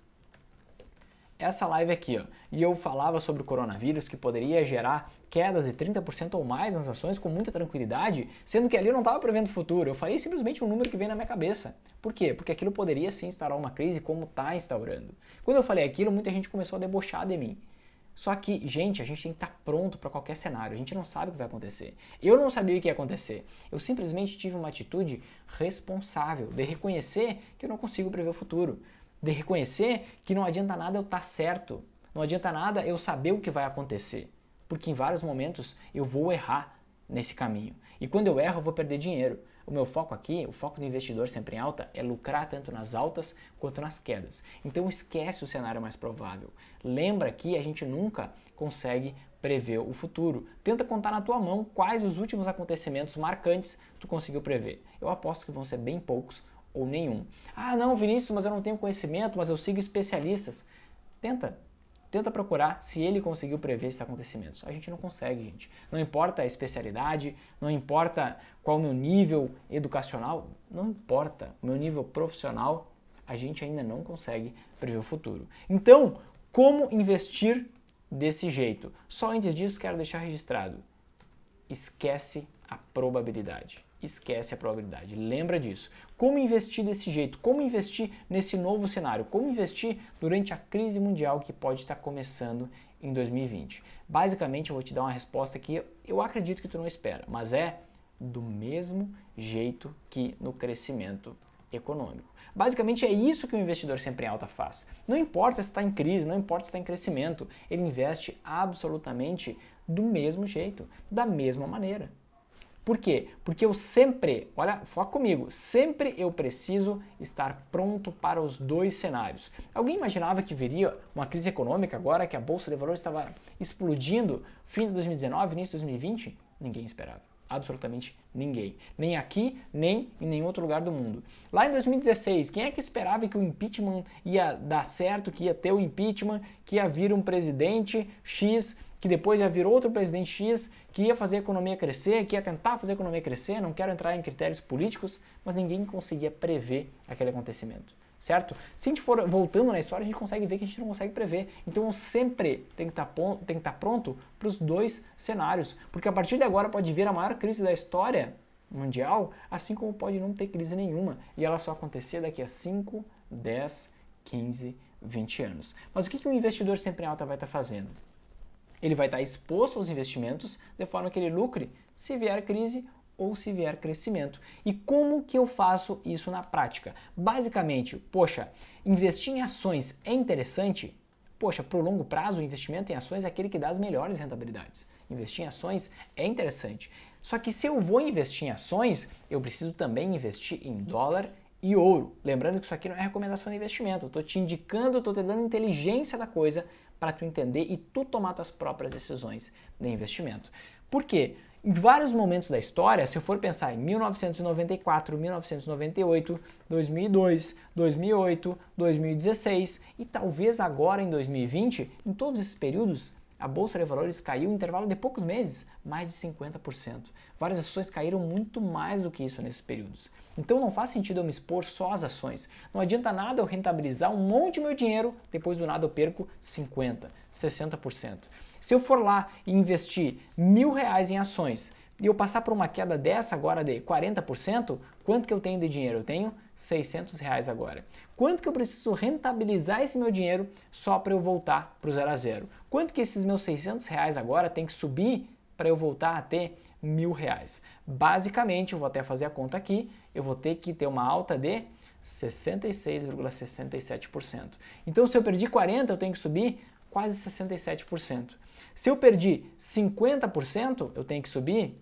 essa live aqui, ó, e eu falava sobre o coronavírus que poderia gerar quedas de 30% ou mais nas ações com muita tranquilidade, sendo que ali eu não estava prevendo o futuro, eu falei simplesmente um número que vem na minha cabeça. Por quê? Porque aquilo poderia sim instaurar uma crise como está instaurando. Quando eu falei aquilo, muita gente começou a debochar de mim. Só que, gente, a gente tem que estar tá pronto para qualquer cenário. A gente não sabe o que vai acontecer. Eu não sabia o que ia acontecer. Eu simplesmente tive uma atitude responsável de reconhecer que eu não consigo prever o futuro de reconhecer que não adianta nada eu estar tá certo, não adianta nada eu saber o que vai acontecer, porque em vários momentos eu vou errar nesse caminho. E quando eu erro, eu vou perder dinheiro. O meu foco aqui, o foco do investidor sempre em alta, é lucrar tanto nas altas quanto nas quedas. Então esquece o cenário mais provável. Lembra que a gente nunca consegue prever o futuro. Tenta contar na tua mão quais os últimos acontecimentos marcantes tu conseguiu prever. Eu aposto que vão ser bem poucos ou nenhum. Ah, não, Vinícius, mas eu não tenho conhecimento, mas eu sigo especialistas. Tenta, Tenta procurar se ele conseguiu prever esses acontecimentos. A gente não consegue, gente. Não importa a especialidade, não importa qual o meu nível educacional, não importa o meu nível profissional, a gente ainda não consegue prever o futuro. Então, como investir desse jeito? Só antes disso, quero deixar registrado: esquece a probabilidade. Esquece a probabilidade. Lembra disso. Como investir desse jeito? Como investir nesse novo cenário? Como investir durante a crise mundial que pode estar começando em 2020? Basicamente, eu vou te dar uma resposta que eu acredito que tu não espera, mas é do mesmo jeito que no crescimento econômico. Basicamente é isso que o investidor sempre em alta faz. Não importa se está em crise, não importa se está em crescimento, ele investe absolutamente do mesmo jeito, da mesma maneira. Por quê? Porque eu sempre, olha, foca comigo, sempre eu preciso estar pronto para os dois cenários. Alguém imaginava que viria uma crise econômica agora, que a bolsa de valores estava explodindo fim de 2019, início de 2020? Ninguém esperava. Absolutamente ninguém. Nem aqui, nem em nenhum outro lugar do mundo. Lá em 2016, quem é que esperava que o impeachment ia dar certo, que ia ter o impeachment, que ia vir um presidente X, que depois ia vir outro presidente X, que ia fazer a economia crescer, que ia tentar fazer a economia crescer? Não quero entrar em critérios políticos, mas ninguém conseguia prever aquele acontecimento certo? Se a gente for voltando na história, a gente consegue ver que a gente não consegue prever. Então sempre tem que tá estar tá pronto para os dois cenários, porque a partir de agora pode vir a maior crise da história mundial, assim como pode não ter crise nenhuma e ela só acontecer daqui a 5, 10, 15, 20 anos. Mas o que, que um investidor sempre em alta vai estar tá fazendo? Ele vai estar tá exposto aos investimentos de forma que ele lucre se vier crise ou se vier crescimento. E como que eu faço isso na prática? Basicamente, poxa, investir em ações é interessante? Poxa, para o longo prazo, o investimento em ações é aquele que dá as melhores rentabilidades. Investir em ações é interessante. Só que se eu vou investir em ações, eu preciso também investir em dólar e ouro. Lembrando que isso aqui não é recomendação de investimento, eu estou te indicando, estou te dando inteligência da coisa para tu entender e tu tomar tuas próprias decisões de investimento. Por quê? Em vários momentos da história, se eu for pensar em 1994, 1998, 2002, 2008, 2016 e talvez agora em 2020, em todos esses períodos, a bolsa de valores caiu em intervalo de poucos meses, mais de 50%. Várias ações caíram muito mais do que isso nesses períodos. Então não faz sentido eu me expor só às ações. Não adianta nada eu rentabilizar um monte de meu dinheiro, depois do nada eu perco 50, 60%. Se eu for lá e investir mil reais em ações e eu passar por uma queda dessa agora de 40%, quanto que eu tenho de dinheiro? Eu tenho 600 reais agora. Quanto que eu preciso rentabilizar esse meu dinheiro só para eu voltar para o zero a zero? Quanto que esses meus 600 reais agora tem que subir para eu voltar a ter mil reais? Basicamente, eu vou até fazer a conta aqui, eu vou ter que ter uma alta de 66,67%. Então, se eu perdi 40, eu tenho que subir quase 67%. Se eu perdi 50%, eu tenho que subir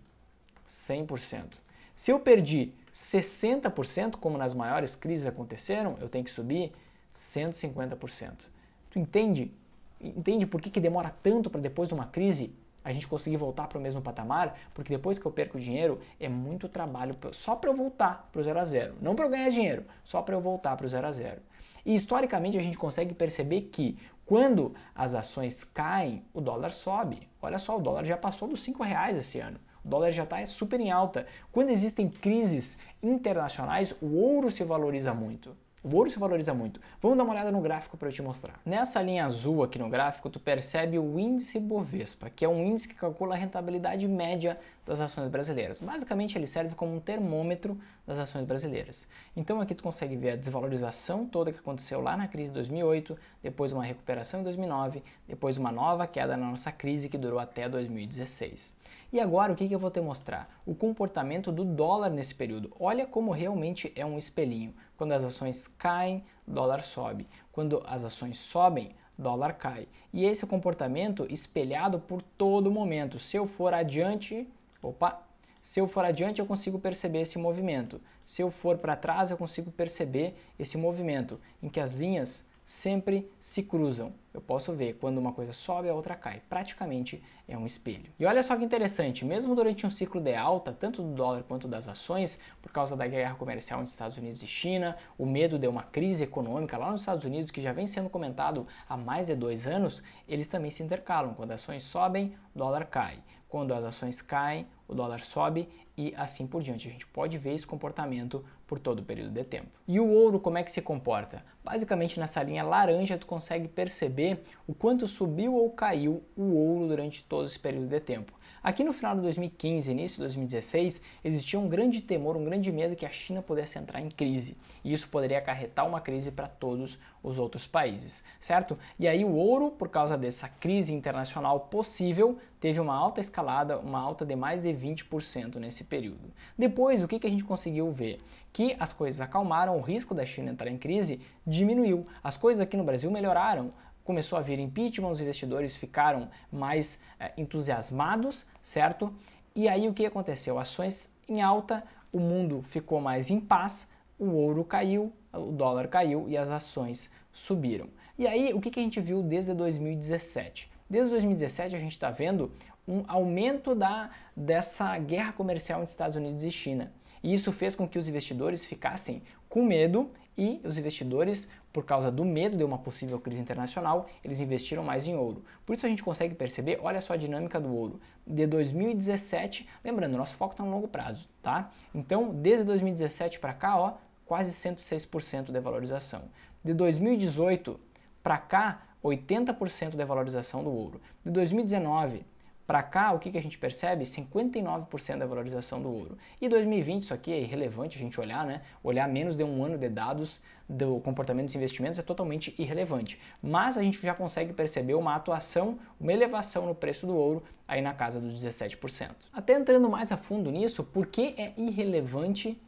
100%. Se eu perdi 60%, como nas maiores crises aconteceram, eu tenho que subir 150%. Tu entende? Entende por que, que demora tanto para depois de uma crise a gente conseguir voltar para o mesmo patamar? Porque depois que eu perco dinheiro, é muito trabalho só para eu voltar para o zero a zero. Não para eu ganhar dinheiro, só para eu voltar para o zero a zero. E historicamente a gente consegue perceber que quando as ações caem, o dólar sobe. Olha só, o dólar já passou dos 5 reais esse ano. O dólar já está super em alta. Quando existem crises internacionais, o ouro se valoriza muito. O ouro se valoriza muito. Vamos dar uma olhada no gráfico para eu te mostrar. Nessa linha azul aqui no gráfico, tu percebe o índice Bovespa, que é um índice que calcula a rentabilidade média das ações brasileiras. Basicamente, ele serve como um termômetro das ações brasileiras. Então aqui tu consegue ver a desvalorização toda que aconteceu lá na crise de 2008, depois uma recuperação em 2009, depois uma nova queda na nossa crise que durou até 2016. E agora o que, que eu vou te mostrar? O comportamento do dólar nesse período. Olha como realmente é um espelhinho. Quando as ações caem, dólar sobe. Quando as ações sobem, dólar cai. E esse é comportamento espelhado por todo momento. Se eu for adiante, opa, se eu for adiante, eu consigo perceber esse movimento. Se eu for para trás, eu consigo perceber esse movimento em que as linhas sempre se cruzam. Eu posso ver quando uma coisa sobe, a outra cai. Praticamente é um espelho. E olha só que interessante, mesmo durante um ciclo de alta, tanto do dólar quanto das ações, por causa da guerra comercial entre Estados Unidos e China, o medo de uma crise econômica lá nos Estados Unidos, que já vem sendo comentado há mais de dois anos, eles também se intercalam. Quando as ações sobem, o dólar cai. Quando as ações caem, o dólar sobe e assim por diante. A gente pode ver esse comportamento por todo o período de tempo. E o ouro, como é que se comporta? Basicamente nessa linha laranja tu consegue perceber o quanto subiu ou caiu o ouro durante todo esse período de tempo. Aqui no final de 2015 início de 2016 existia um grande temor, um grande medo que a China pudesse entrar em crise e isso poderia acarretar uma crise para todos os outros países, certo? E aí o ouro, por causa dessa crise internacional possível, teve uma alta escalada, uma alta de mais de 20% nesse período. Depois, o que, que a gente conseguiu ver? Que as coisas acalmaram, o risco da China entrar em crise diminuiu. As coisas aqui no Brasil melhoraram. Começou a vir impeachment, os investidores ficaram mais é, entusiasmados, certo? E aí o que aconteceu? Ações em alta, o mundo ficou mais em paz, o ouro caiu, o dólar caiu e as ações subiram. E aí o que, que a gente viu desde 2017? Desde 2017 a gente está vendo um aumento da, dessa guerra comercial entre Estados Unidos e China. E isso fez com que os investidores ficassem com medo e os investidores, por causa do medo de uma possível crise internacional, eles investiram mais em ouro. Por isso a gente consegue perceber, olha só a dinâmica do ouro. De 2017, lembrando, nosso foco está no longo prazo, tá? Então, desde 2017 para cá, ó, quase 106% de valorização. De 2018 para cá, 80% de valorização do ouro. De 2019 para cá, o que, que a gente percebe? 59% da valorização do ouro. E 2020, isso aqui é irrelevante a gente olhar, né? Olhar menos de um ano de dados do comportamento dos investimentos é totalmente irrelevante. Mas a gente já consegue perceber uma atuação, uma elevação no preço do ouro aí na casa dos 17%. Até entrando mais a fundo nisso, por que é irrelevante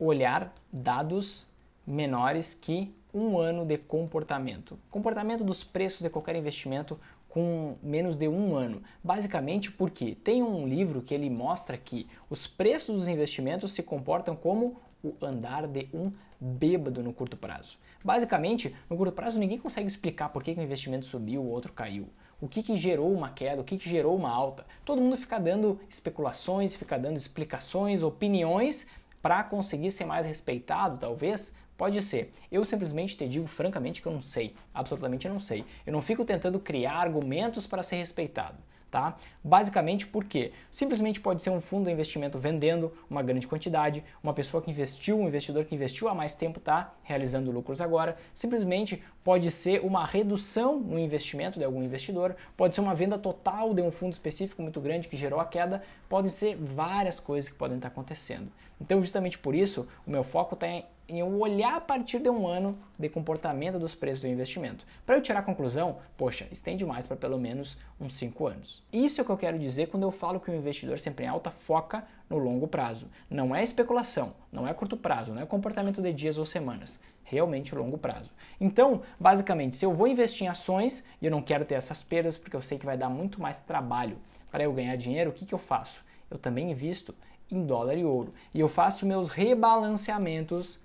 olhar dados menores que um ano de comportamento. Comportamento dos preços de qualquer investimento com menos de um ano. Basicamente porque tem um livro que ele mostra que os preços dos investimentos se comportam como o andar de um bêbado no curto prazo. Basicamente, no curto prazo ninguém consegue explicar por que, o um investimento subiu, o outro caiu. O que, que gerou uma queda, o que, que gerou uma alta. Todo mundo fica dando especulações, fica dando explicações, opiniões para conseguir ser mais respeitado, talvez, Pode ser. Eu simplesmente te digo francamente que eu não sei. Absolutamente eu não sei. Eu não fico tentando criar argumentos para ser respeitado. Tá? Basicamente por quê? Simplesmente pode ser um fundo de investimento vendendo uma grande quantidade, uma pessoa que investiu, um investidor que investiu há mais tempo está realizando lucros agora, simplesmente pode ser uma redução no investimento de algum investidor, pode ser uma venda total de um fundo específico muito grande que gerou a queda, podem ser várias coisas que podem estar tá acontecendo. Então, justamente por isso, o meu foco está em eu olhar a partir de um ano de comportamento dos preços do investimento. Para eu tirar a conclusão, poxa, estende mais para pelo menos uns 5 anos. Isso é o que eu quero dizer quando eu falo que o investidor sempre em alta foca no longo prazo. Não é especulação, não é curto prazo, não é comportamento de dias ou semanas. Realmente longo prazo. Então, basicamente, se eu vou investir em ações e eu não quero ter essas perdas porque eu sei que vai dar muito mais trabalho para eu ganhar dinheiro, o que, que eu faço? Eu também invisto em dólar e ouro. E eu faço meus rebalanceamentos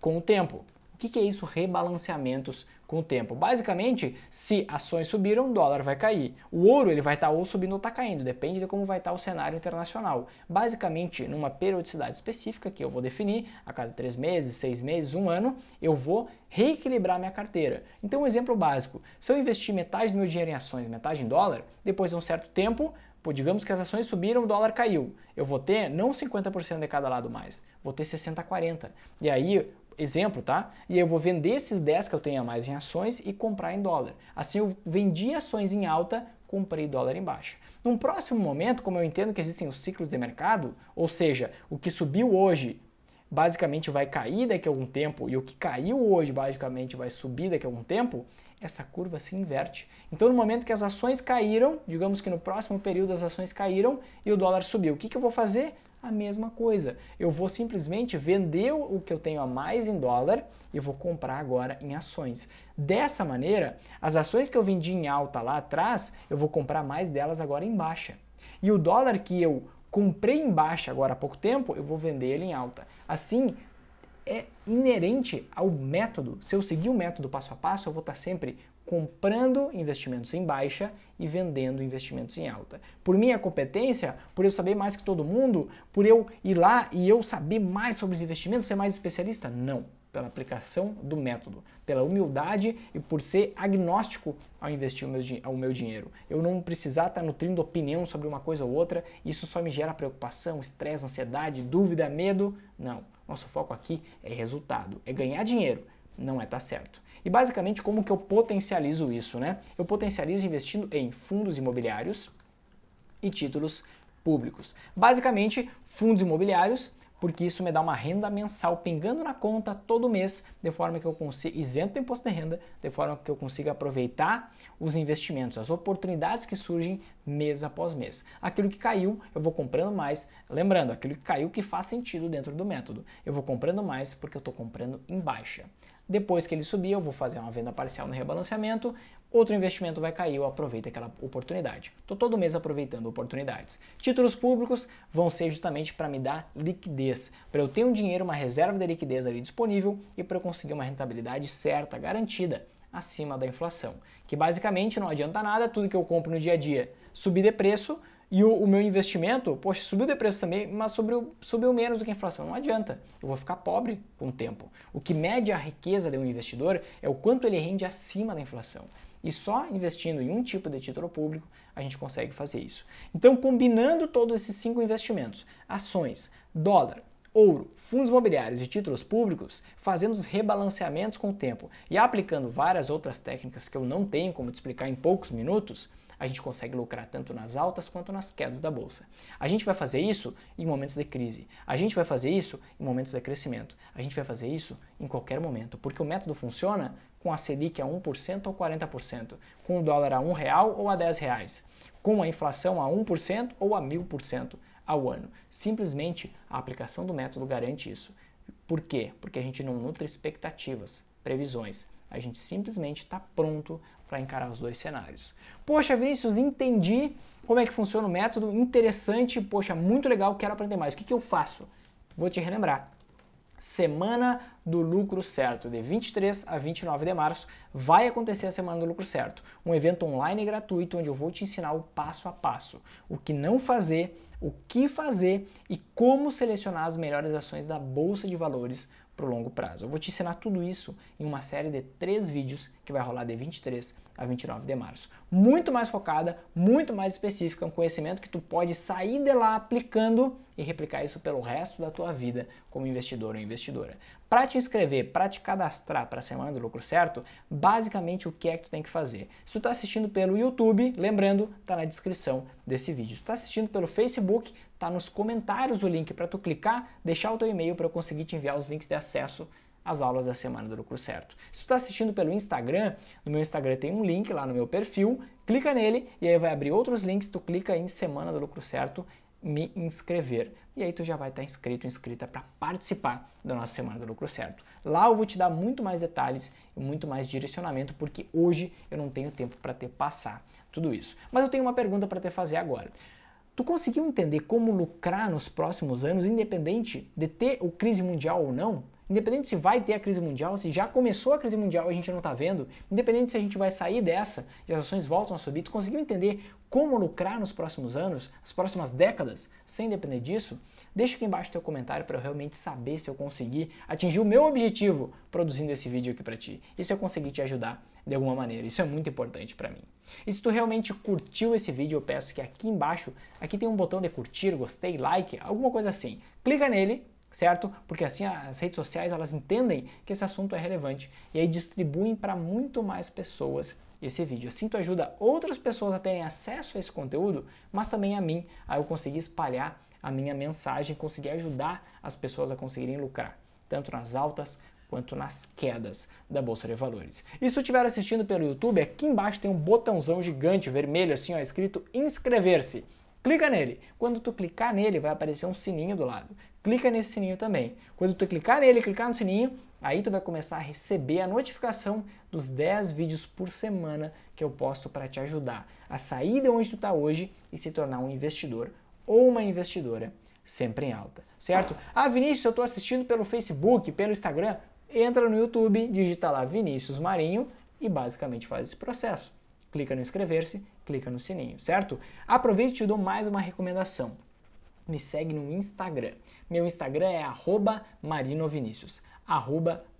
com o tempo. O que, é isso, rebalanceamentos com o tempo? Basicamente, se ações subiram, o dólar vai cair. O ouro ele vai estar tá ou subindo ou está caindo, depende de como vai estar tá o cenário internacional. Basicamente, numa periodicidade específica que eu vou definir, a cada três meses, seis meses, um ano, eu vou reequilibrar minha carteira. Então, um exemplo básico: se eu investir metade do meu dinheiro em ações, metade em dólar, depois de um certo tempo, Pô, digamos que as ações subiram, o dólar caiu. Eu vou ter não 50% de cada lado mais, vou ter 60-40. E aí Exemplo, tá? E eu vou vender esses 10 que eu tenho a mais em ações e comprar em dólar. Assim eu vendi ações em alta, comprei dólar em baixa. Num próximo momento, como eu entendo que existem os ciclos de mercado, ou seja, o que subiu hoje basicamente vai cair daqui a algum tempo e o que caiu hoje basicamente vai subir daqui a algum tempo, essa curva se inverte. Então, no momento que as ações caíram, digamos que no próximo período as ações caíram e o dólar subiu, o que, que eu vou fazer? a mesma coisa. Eu vou simplesmente vender o que eu tenho a mais em dólar e vou comprar agora em ações. Dessa maneira, as ações que eu vendi em alta lá atrás, eu vou comprar mais delas agora em baixa. E o dólar que eu comprei em baixa agora há pouco tempo, eu vou vender ele em alta. Assim, é inerente ao método. Se eu seguir o método passo a passo, eu vou estar sempre comprando investimentos em baixa e vendendo investimentos em alta. Por minha competência, por eu saber mais que todo mundo, por eu ir lá e eu saber mais sobre os investimentos, ser mais especialista? Não. Pela aplicação do método, pela humildade e por ser agnóstico ao investir o meu, o meu dinheiro. Eu não precisar estar nutrindo opinião sobre uma coisa ou outra, isso só me gera preocupação, estresse, ansiedade, dúvida, medo. Não. Nosso foco aqui é resultado, é ganhar dinheiro não é tá certo. E basicamente como que eu potencializo isso, né? Eu potencializo investindo em fundos imobiliários e títulos públicos. Basicamente, fundos imobiliários porque isso me dá uma renda mensal pingando na conta todo mês, de forma que eu consiga, isento do imposto de renda, de forma que eu consiga aproveitar os investimentos, as oportunidades que surgem mês após mês. Aquilo que caiu, eu vou comprando mais, lembrando, aquilo que caiu que faz sentido dentro do método, eu vou comprando mais porque eu estou comprando em baixa. Depois que ele subir, eu vou fazer uma venda parcial no rebalanceamento, outro investimento vai cair, eu aproveito aquela oportunidade. Estou todo mês aproveitando oportunidades. Títulos públicos vão ser justamente para me dar liquidez, para eu ter um dinheiro, uma reserva de liquidez ali disponível e para eu conseguir uma rentabilidade certa, garantida, acima da inflação. Que basicamente não adianta nada, tudo que eu compro no dia a dia subir de preço, e o, o, meu investimento, poxa, subiu de preço também, mas subiu, subiu menos do que a inflação. Não adianta, eu vou ficar pobre com o tempo. O que mede a riqueza de um investidor é o quanto ele rende acima da inflação. E só investindo em um tipo de título público a gente consegue fazer isso. Então, combinando todos esses cinco investimentos, ações, dólar, ouro, fundos imobiliários e títulos públicos, fazendo os rebalanceamentos com o tempo e aplicando várias outras técnicas que eu não tenho como te explicar em poucos minutos, a gente consegue lucrar tanto nas altas quanto nas quedas da bolsa. A gente vai fazer isso em momentos de crise, a gente vai fazer isso em momentos de crescimento, a gente vai fazer isso em qualquer momento, porque o método funciona com a Selic a 1% ou 40%, com o dólar a R$ real ou a R$ reais, com a inflação a 1% ou a 1000% ao ano. Simplesmente a aplicação do método garante isso. Por quê? Porque a gente não nutre expectativas, previsões. A gente simplesmente está pronto para encarar os dois cenários. Poxa, Vinícius, entendi como é que funciona o método, interessante, poxa, muito legal, quero aprender mais. O que, que eu faço? Vou te relembrar. Semana do Lucro Certo, de 23 a 29 de março, vai acontecer a Semana do Lucro Certo, um evento online gratuito onde eu vou te ensinar o passo a passo, o que não fazer, o que fazer e como selecionar as melhores ações da bolsa de valores para o longo prazo. Eu vou te ensinar tudo isso em uma série de três vídeos que vai rolar de 23 a 29 de março. Muito mais focada, muito mais específica, um conhecimento que tu pode sair de lá aplicando e replicar isso pelo resto da tua vida como investidor ou investidora. Para te inscrever, para te cadastrar para a Semana do Lucro Certo, basicamente o que é que tu tem que fazer? Se tu está assistindo pelo YouTube, lembrando, está na descrição desse vídeo. Se tu está assistindo pelo Facebook, está nos comentários o link para tu clicar, deixar o teu e-mail para eu conseguir te enviar os links de acesso as aulas da semana do lucro certo. Se tu está assistindo pelo Instagram, no meu Instagram tem um link lá no meu perfil, clica nele e aí vai abrir outros links, tu clica em Semana do Lucro Certo, me inscrever. E aí tu já vai estar tá inscrito, inscrita para participar da nossa Semana do Lucro Certo. Lá eu vou te dar muito mais detalhes e muito mais direcionamento, porque hoje eu não tenho tempo para te passar tudo isso. Mas eu tenho uma pergunta para te fazer agora. Tu conseguiu entender como lucrar nos próximos anos, independente de ter o crise mundial ou não? independente se vai ter a crise mundial, se já começou a crise mundial e a gente não está vendo, independente se a gente vai sair dessa e as ações voltam a subir, tu conseguiu entender como lucrar nos próximos anos, as próximas décadas, sem depender disso? Deixa aqui embaixo teu comentário para eu realmente saber se eu consegui atingir o meu objetivo produzindo esse vídeo aqui para ti e se eu conseguir te ajudar de alguma maneira. Isso é muito importante para mim. E se tu realmente curtiu esse vídeo, eu peço que aqui embaixo, aqui tem um botão de curtir, gostei, like, alguma coisa assim. Clica nele certo? Porque assim as redes sociais elas entendem que esse assunto é relevante e aí distribuem para muito mais pessoas esse vídeo. Assim tu ajuda outras pessoas a terem acesso a esse conteúdo, mas também a mim, a eu conseguir espalhar a minha mensagem, conseguir ajudar as pessoas a conseguirem lucrar, tanto nas altas quanto nas quedas da bolsa de valores. E se tu estiver assistindo pelo YouTube, aqui embaixo tem um botãozão gigante vermelho assim, ó, escrito inscrever-se. Clica nele. Quando tu clicar nele, vai aparecer um sininho do lado. Clica nesse sininho também. Quando tu clicar nele, clicar no sininho, aí tu vai começar a receber a notificação dos 10 vídeos por semana que eu posto para te ajudar a sair de onde tu está hoje e se tornar um investidor ou uma investidora sempre em alta, certo? Ah, Vinícius, eu estou assistindo pelo Facebook, pelo Instagram. Entra no YouTube, digita lá Vinícius Marinho e basicamente faz esse processo clica no inscrever-se, clica no sininho, certo? Aproveite e te dou mais uma recomendação. Me segue no Instagram. Meu Instagram é marinovinicius.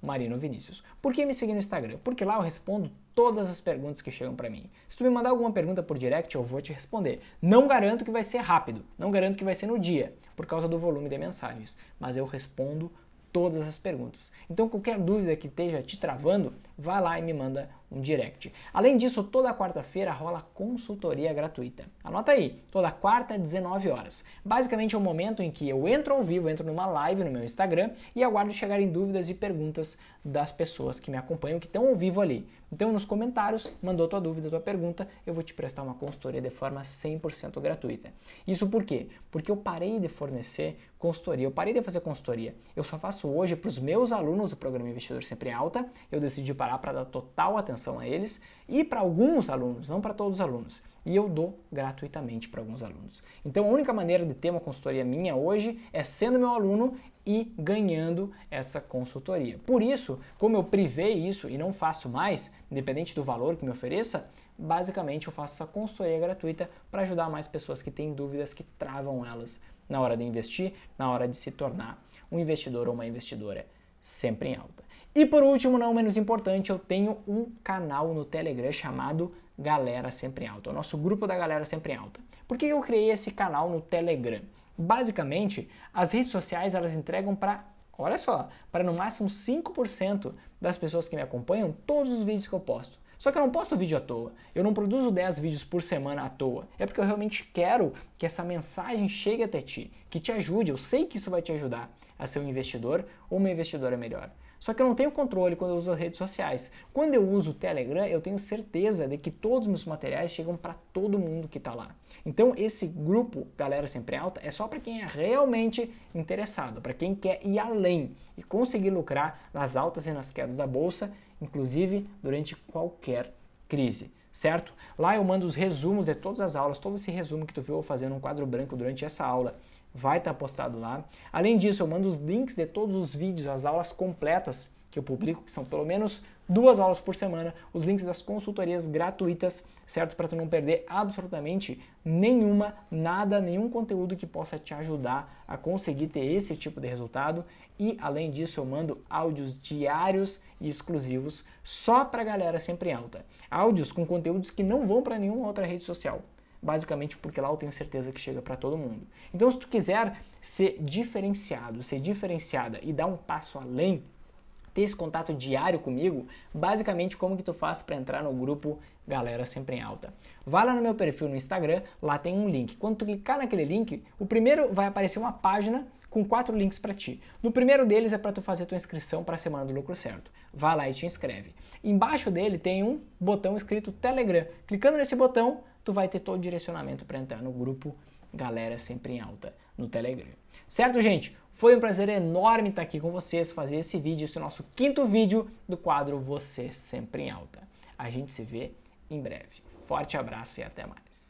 marinovinicius. Por que me seguir no Instagram? Porque lá eu respondo todas as perguntas que chegam para mim. Se tu me mandar alguma pergunta por direct, eu vou te responder. Não garanto que vai ser rápido, não garanto que vai ser no dia, por causa do volume de mensagens, mas eu respondo todas as perguntas. Então, qualquer dúvida que esteja te travando, vá lá e me manda um direct. Além disso, toda quarta-feira rola consultoria gratuita. Anota aí, toda quarta, 19 horas. Basicamente é o um momento em que eu entro ao vivo, entro numa live no meu Instagram e aguardo chegarem dúvidas e perguntas das pessoas que me acompanham, que estão ao vivo ali. Então, nos comentários, mandou tua dúvida, tua pergunta, eu vou te prestar uma consultoria de forma 100% gratuita. Isso por quê? Porque eu parei de fornecer consultoria, eu parei de fazer consultoria. Eu só faço hoje para os meus alunos do programa Investidor Sempre Alta. Eu decidi parar para dar total atenção atenção a eles e para alguns alunos, não para todos os alunos. E eu dou gratuitamente para alguns alunos. Então a única maneira de ter uma consultoria minha hoje é sendo meu aluno e ganhando essa consultoria. Por isso, como eu privei isso e não faço mais, independente do valor que me ofereça, basicamente eu faço essa consultoria gratuita para ajudar mais pessoas que têm dúvidas que travam elas na hora de investir, na hora de se tornar um investidor ou uma investidora sempre em alta. E por último, não menos importante, eu tenho um canal no Telegram chamado Galera Sempre em Alta, o nosso grupo da Galera Sempre em Alta. Por que eu criei esse canal no Telegram? Basicamente, as redes sociais elas entregam para, olha só, para no máximo 5% das pessoas que me acompanham todos os vídeos que eu posto. Só que eu não posto vídeo à toa. Eu não produzo 10 vídeos por semana à toa. É porque eu realmente quero que essa mensagem chegue até ti, que te ajude. Eu sei que isso vai te ajudar a ser um investidor ou uma investidora melhor. Só que eu não tenho controle quando eu uso as redes sociais. Quando eu uso o Telegram, eu tenho certeza de que todos os meus materiais chegam para todo mundo que está lá. Então esse grupo Galera Sempre Alta é só para quem é realmente interessado, para quem quer ir além e conseguir lucrar nas altas e nas quedas da bolsa, inclusive durante qualquer crise certo? Lá eu mando os resumos de todas as aulas, todo esse resumo que tu viu eu fazendo um quadro branco durante essa aula vai estar tá postado lá. Além disso, eu mando os links de todos os vídeos, as aulas completas que eu publico, que são pelo menos duas aulas por semana, os links das consultorias gratuitas, certo? Para tu não perder absolutamente nenhuma, nada, nenhum conteúdo que possa te ajudar a conseguir ter esse tipo de resultado. E além disso, eu mando áudios diários e exclusivos só para a galera sempre alta. Áudios com conteúdos que não vão para nenhuma outra rede social basicamente porque lá eu tenho certeza que chega para todo mundo. Então, se tu quiser ser diferenciado, ser diferenciada e dar um passo além, ter esse contato diário comigo, basicamente como que tu faz para entrar no grupo Galera Sempre em Alta. Vai lá no meu perfil no Instagram, lá tem um link. Quando tu clicar naquele link, o primeiro vai aparecer uma página com quatro links para ti. No primeiro deles é para tu fazer tua inscrição para a semana do lucro certo. Vá lá e te inscreve. Embaixo dele tem um botão escrito Telegram. Clicando nesse botão, tu vai ter todo o direcionamento para entrar no grupo Galera Sempre em Alta no Telegram. Certo, gente? Foi um prazer enorme estar aqui com vocês, fazer esse vídeo, esse nosso quinto vídeo do quadro Você Sempre em Alta. A gente se vê em breve. Forte abraço e até mais.